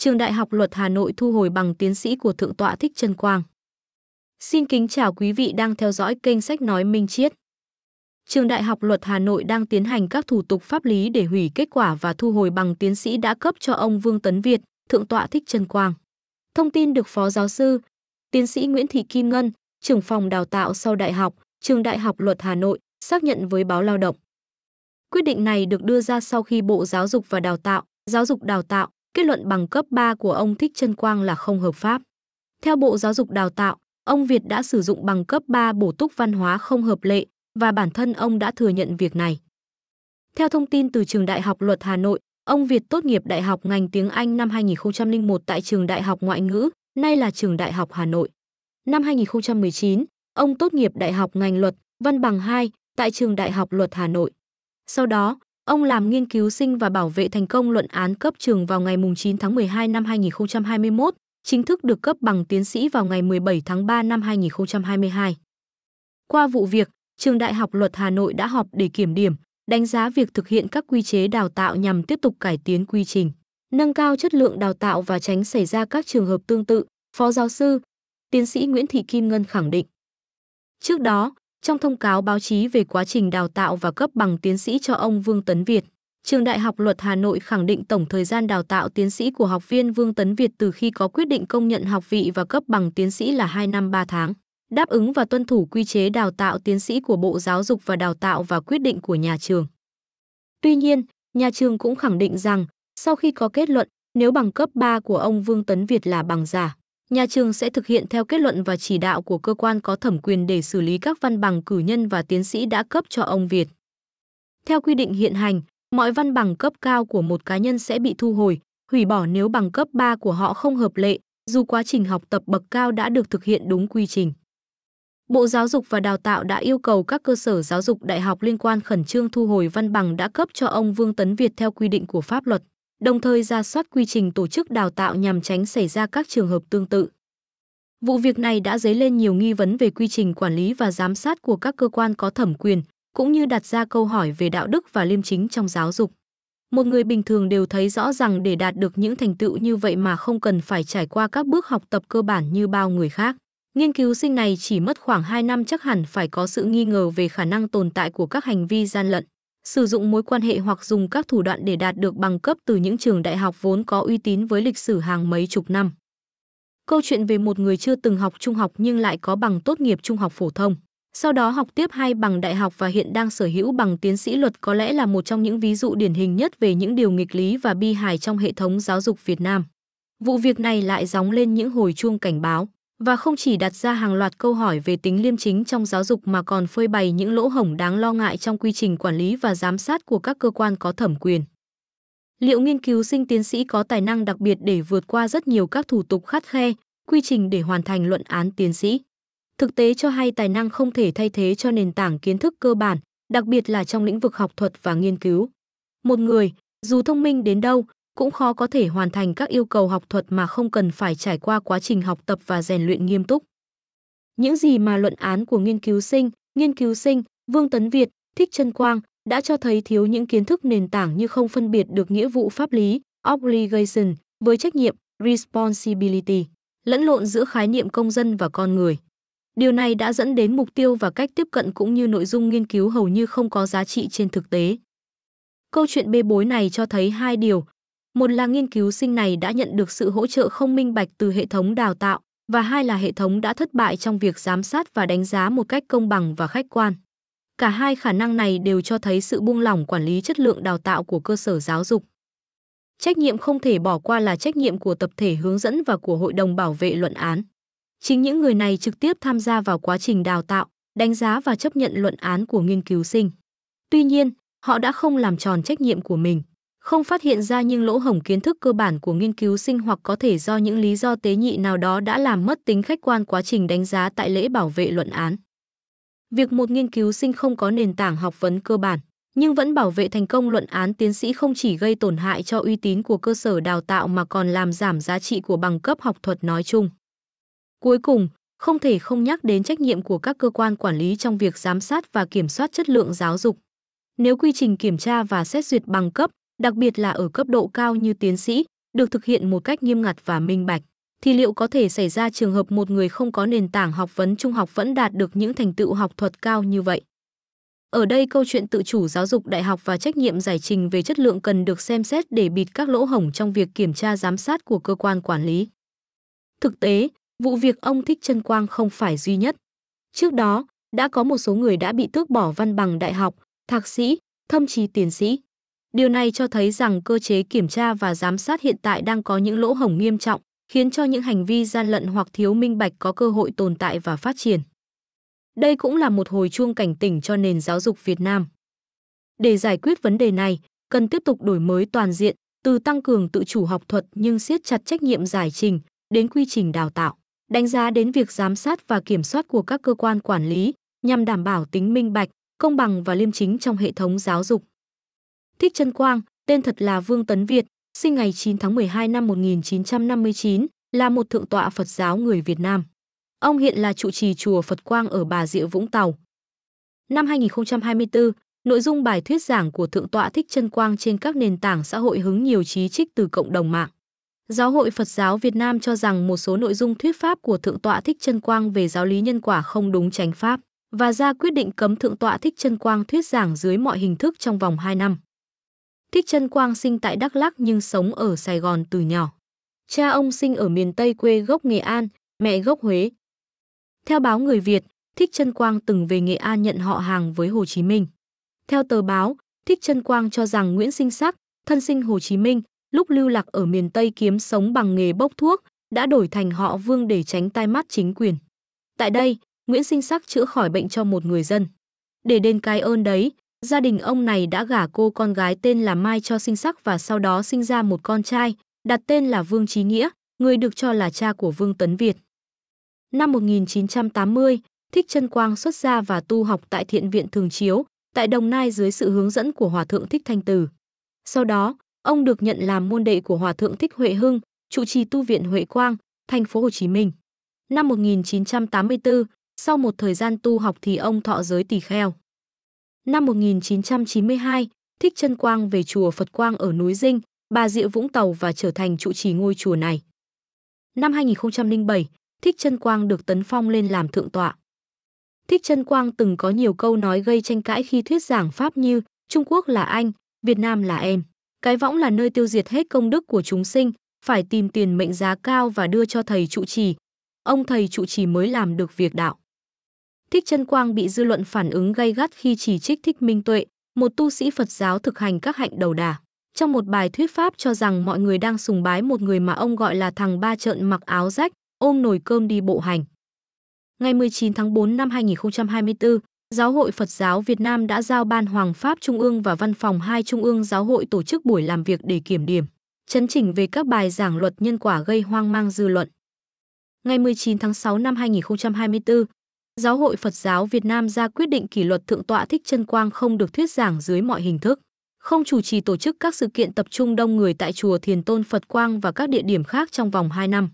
Trường Đại học Luật Hà Nội thu hồi bằng tiến sĩ của Thượng tọa Thích Trân Quang. Xin kính chào quý vị đang theo dõi kênh sách nói Minh Chiết. Trường Đại học Luật Hà Nội đang tiến hành các thủ tục pháp lý để hủy kết quả và thu hồi bằng tiến sĩ đã cấp cho ông Vương Tấn Việt, Thượng tọa Thích Trân Quang. Thông tin được Phó Giáo sư, Tiến sĩ Nguyễn Thị Kim Ngân, trưởng phòng đào tạo sau đại học, Trường Đại học Luật Hà Nội, xác nhận với báo Lao động. Quyết định này được đưa ra sau khi Bộ Giáo dục và Đào tạo, Giáo dục Đào tạo, Kết luận bằng cấp 3 của ông Thích Trân Quang là không hợp pháp. Theo Bộ Giáo dục Đào tạo, ông Việt đã sử dụng bằng cấp 3 bổ túc văn hóa không hợp lệ và bản thân ông đã thừa nhận việc này. Theo thông tin từ Trường Đại học Luật Hà Nội, ông Việt tốt nghiệp đại học ngành tiếng Anh năm 2001 tại Trường Đại học Ngoại ngữ, nay là Trường Đại học Hà Nội. Năm 2019, ông tốt nghiệp đại học ngành luật, văn bằng 2 tại Trường Đại học Luật Hà Nội. Sau đó, Ông làm nghiên cứu sinh và bảo vệ thành công luận án cấp trường vào ngày 9 tháng 12 năm 2021, chính thức được cấp bằng tiến sĩ vào ngày 17 tháng 3 năm 2022. Qua vụ việc, Trường Đại học Luật Hà Nội đã họp để kiểm điểm, đánh giá việc thực hiện các quy chế đào tạo nhằm tiếp tục cải tiến quy trình, nâng cao chất lượng đào tạo và tránh xảy ra các trường hợp tương tự, Phó giáo sư, tiến sĩ Nguyễn Thị Kim Ngân khẳng định. Trước đó, trong thông cáo báo chí về quá trình đào tạo và cấp bằng tiến sĩ cho ông Vương Tấn Việt, Trường Đại học Luật Hà Nội khẳng định tổng thời gian đào tạo tiến sĩ của học viên Vương Tấn Việt từ khi có quyết định công nhận học vị và cấp bằng tiến sĩ là 2 năm 3 tháng, đáp ứng và tuân thủ quy chế đào tạo tiến sĩ của Bộ Giáo dục và Đào tạo và quyết định của nhà trường. Tuy nhiên, nhà trường cũng khẳng định rằng, sau khi có kết luận, nếu bằng cấp 3 của ông Vương Tấn Việt là bằng giả, nhà trường sẽ thực hiện theo kết luận và chỉ đạo của cơ quan có thẩm quyền để xử lý các văn bằng cử nhân và tiến sĩ đã cấp cho ông Việt. Theo quy định hiện hành, mọi văn bằng cấp cao của một cá nhân sẽ bị thu hồi, hủy bỏ nếu bằng cấp 3 của họ không hợp lệ, dù quá trình học tập bậc cao đã được thực hiện đúng quy trình. Bộ Giáo dục và Đào tạo đã yêu cầu các cơ sở giáo dục đại học liên quan khẩn trương thu hồi văn bằng đã cấp cho ông Vương Tấn Việt theo quy định của pháp luật đồng thời ra soát quy trình tổ chức đào tạo nhằm tránh xảy ra các trường hợp tương tự. Vụ việc này đã dấy lên nhiều nghi vấn về quy trình quản lý và giám sát của các cơ quan có thẩm quyền, cũng như đặt ra câu hỏi về đạo đức và liêm chính trong giáo dục. Một người bình thường đều thấy rõ rằng để đạt được những thành tựu như vậy mà không cần phải trải qua các bước học tập cơ bản như bao người khác. Nghiên cứu sinh này chỉ mất khoảng 2 năm chắc hẳn phải có sự nghi ngờ về khả năng tồn tại của các hành vi gian lận sử dụng mối quan hệ hoặc dùng các thủ đoạn để đạt được bằng cấp từ những trường đại học vốn có uy tín với lịch sử hàng mấy chục năm. Câu chuyện về một người chưa từng học trung học nhưng lại có bằng tốt nghiệp trung học phổ thông. Sau đó học tiếp hai bằng đại học và hiện đang sở hữu bằng tiến sĩ luật có lẽ là một trong những ví dụ điển hình nhất về những điều nghịch lý và bi hài trong hệ thống giáo dục Việt Nam. Vụ việc này lại gióng lên những hồi chuông cảnh báo và không chỉ đặt ra hàng loạt câu hỏi về tính liêm chính trong giáo dục mà còn phơi bày những lỗ hổng đáng lo ngại trong quy trình quản lý và giám sát của các cơ quan có thẩm quyền. Liệu nghiên cứu sinh tiến sĩ có tài năng đặc biệt để vượt qua rất nhiều các thủ tục khắt khe, quy trình để hoàn thành luận án tiến sĩ? Thực tế cho hay tài năng không thể thay thế cho nền tảng kiến thức cơ bản, đặc biệt là trong lĩnh vực học thuật và nghiên cứu. Một người, dù thông minh đến đâu, cũng khó có thể hoàn thành các yêu cầu học thuật mà không cần phải trải qua quá trình học tập và rèn luyện nghiêm túc. Những gì mà luận án của nghiên cứu sinh, nghiên cứu sinh Vương Tấn Việt, Thích Trân Quang đã cho thấy thiếu những kiến thức nền tảng như không phân biệt được nghĩa vụ pháp lý, obligation, với trách nhiệm, responsibility, lẫn lộn giữa khái niệm công dân và con người. Điều này đã dẫn đến mục tiêu và cách tiếp cận cũng như nội dung nghiên cứu hầu như không có giá trị trên thực tế. Câu chuyện bê bối này cho thấy hai điều, một là nghiên cứu sinh này đã nhận được sự hỗ trợ không minh bạch từ hệ thống đào tạo và hai là hệ thống đã thất bại trong việc giám sát và đánh giá một cách công bằng và khách quan. Cả hai khả năng này đều cho thấy sự buông lỏng quản lý chất lượng đào tạo của cơ sở giáo dục. Trách nhiệm không thể bỏ qua là trách nhiệm của tập thể hướng dẫn và của hội đồng bảo vệ luận án. Chính những người này trực tiếp tham gia vào quá trình đào tạo, đánh giá và chấp nhận luận án của nghiên cứu sinh. Tuy nhiên, họ đã không làm tròn trách nhiệm của mình không phát hiện ra những lỗ hổng kiến thức cơ bản của nghiên cứu sinh hoặc có thể do những lý do tế nhị nào đó đã làm mất tính khách quan quá trình đánh giá tại lễ bảo vệ luận án. Việc một nghiên cứu sinh không có nền tảng học vấn cơ bản nhưng vẫn bảo vệ thành công luận án tiến sĩ không chỉ gây tổn hại cho uy tín của cơ sở đào tạo mà còn làm giảm giá trị của bằng cấp học thuật nói chung. Cuối cùng, không thể không nhắc đến trách nhiệm của các cơ quan quản lý trong việc giám sát và kiểm soát chất lượng giáo dục. Nếu quy trình kiểm tra và xét duyệt bằng cấp, đặc biệt là ở cấp độ cao như tiến sĩ, được thực hiện một cách nghiêm ngặt và minh bạch, thì liệu có thể xảy ra trường hợp một người không có nền tảng học vấn trung học vẫn đạt được những thành tựu học thuật cao như vậy? Ở đây câu chuyện tự chủ giáo dục đại học và trách nhiệm giải trình về chất lượng cần được xem xét để bịt các lỗ hổng trong việc kiểm tra giám sát của cơ quan quản lý. Thực tế, vụ việc ông Thích Trân Quang không phải duy nhất. Trước đó, đã có một số người đã bị tước bỏ văn bằng đại học, thạc sĩ, thậm chí tiến sĩ. Điều này cho thấy rằng cơ chế kiểm tra và giám sát hiện tại đang có những lỗ hổng nghiêm trọng, khiến cho những hành vi gian lận hoặc thiếu minh bạch có cơ hội tồn tại và phát triển. Đây cũng là một hồi chuông cảnh tỉnh cho nền giáo dục Việt Nam. Để giải quyết vấn đề này, cần tiếp tục đổi mới toàn diện, từ tăng cường tự chủ học thuật nhưng siết chặt trách nhiệm giải trình đến quy trình đào tạo, đánh giá đến việc giám sát và kiểm soát của các cơ quan quản lý nhằm đảm bảo tính minh bạch, công bằng và liêm chính trong hệ thống giáo dục. Thích Trân Quang, tên thật là Vương Tấn Việt, sinh ngày 9 tháng 12 năm 1959, là một thượng tọa Phật giáo người Việt Nam. Ông hiện là trụ trì chùa Phật Quang ở Bà Rịa Vũng Tàu. Năm 2024, nội dung bài thuyết giảng của thượng tọa Thích Trân Quang trên các nền tảng xã hội hứng nhiều trí trích từ cộng đồng mạng. Giáo hội Phật giáo Việt Nam cho rằng một số nội dung thuyết pháp của thượng tọa Thích Trân Quang về giáo lý nhân quả không đúng tránh pháp và ra quyết định cấm thượng tọa Thích Trân Quang thuyết giảng dưới mọi hình thức trong vòng 2 năm. Thích Trân Quang sinh tại Đắk Lắc nhưng sống ở Sài Gòn từ nhỏ. Cha ông sinh ở miền Tây quê gốc Nghệ An, mẹ gốc Huế. Theo báo Người Việt, Thích Trân Quang từng về Nghệ An nhận họ hàng với Hồ Chí Minh. Theo tờ báo, Thích Trân Quang cho rằng Nguyễn Sinh Sắc, thân sinh Hồ Chí Minh, lúc lưu lạc ở miền Tây kiếm sống bằng nghề bốc thuốc, đã đổi thành họ Vương để tránh tai mắt chính quyền. Tại đây, Nguyễn Sinh Sắc chữa khỏi bệnh cho một người dân. Để đền cái ơn đấy, Gia đình ông này đã gả cô con gái tên là Mai cho sinh sắc và sau đó sinh ra một con trai, đặt tên là Vương Trí Nghĩa, người được cho là cha của Vương Tấn Việt. Năm 1980, Thích Trân Quang xuất gia và tu học tại Thiện viện Thường Chiếu, tại Đồng Nai dưới sự hướng dẫn của Hòa thượng Thích Thanh Từ. Sau đó, ông được nhận làm môn đệ của Hòa thượng Thích Huệ Hưng, trụ trì tu viện Huệ Quang, thành phố Hồ Chí Minh. Năm 1984, sau một thời gian tu học thì ông thọ giới tỳ kheo. Năm 1992, Thích Chân Quang về chùa Phật Quang ở núi Dinh, Bà Rịa Vũng Tàu và trở thành trụ trì ngôi chùa này. Năm 2007, Thích Chân Quang được tấn phong lên làm thượng tọa. Thích Chân Quang từng có nhiều câu nói gây tranh cãi khi thuyết giảng pháp như Trung Quốc là anh, Việt Nam là em. Cái võng là nơi tiêu diệt hết công đức của chúng sinh, phải tìm tiền mệnh giá cao và đưa cho thầy trụ trì. Ông thầy trụ trì mới làm được việc đạo. Thích Chân Quang bị dư luận phản ứng gay gắt khi chỉ trích Thích Minh Tuệ, một tu sĩ Phật giáo thực hành các hạnh đầu đà. Trong một bài thuyết pháp cho rằng mọi người đang sùng bái một người mà ông gọi là thằng ba trợn mặc áo rách, ôm nồi cơm đi bộ hành. Ngày 19 tháng 4 năm 2024, Giáo hội Phật giáo Việt Nam đã giao Ban Hoàng Pháp Trung ương và Văn phòng hai Trung ương Giáo hội tổ chức buổi làm việc để kiểm điểm, chấn chỉnh về các bài giảng luật nhân quả gây hoang mang dư luận. Ngày 19 tháng 6 năm 2024, Giáo hội Phật giáo Việt Nam ra quyết định kỷ luật Thượng tọa Thích Chân Quang không được thuyết giảng dưới mọi hình thức, không chủ trì tổ chức các sự kiện tập trung đông người tại chùa Thiền Tôn Phật Quang và các địa điểm khác trong vòng 2 năm.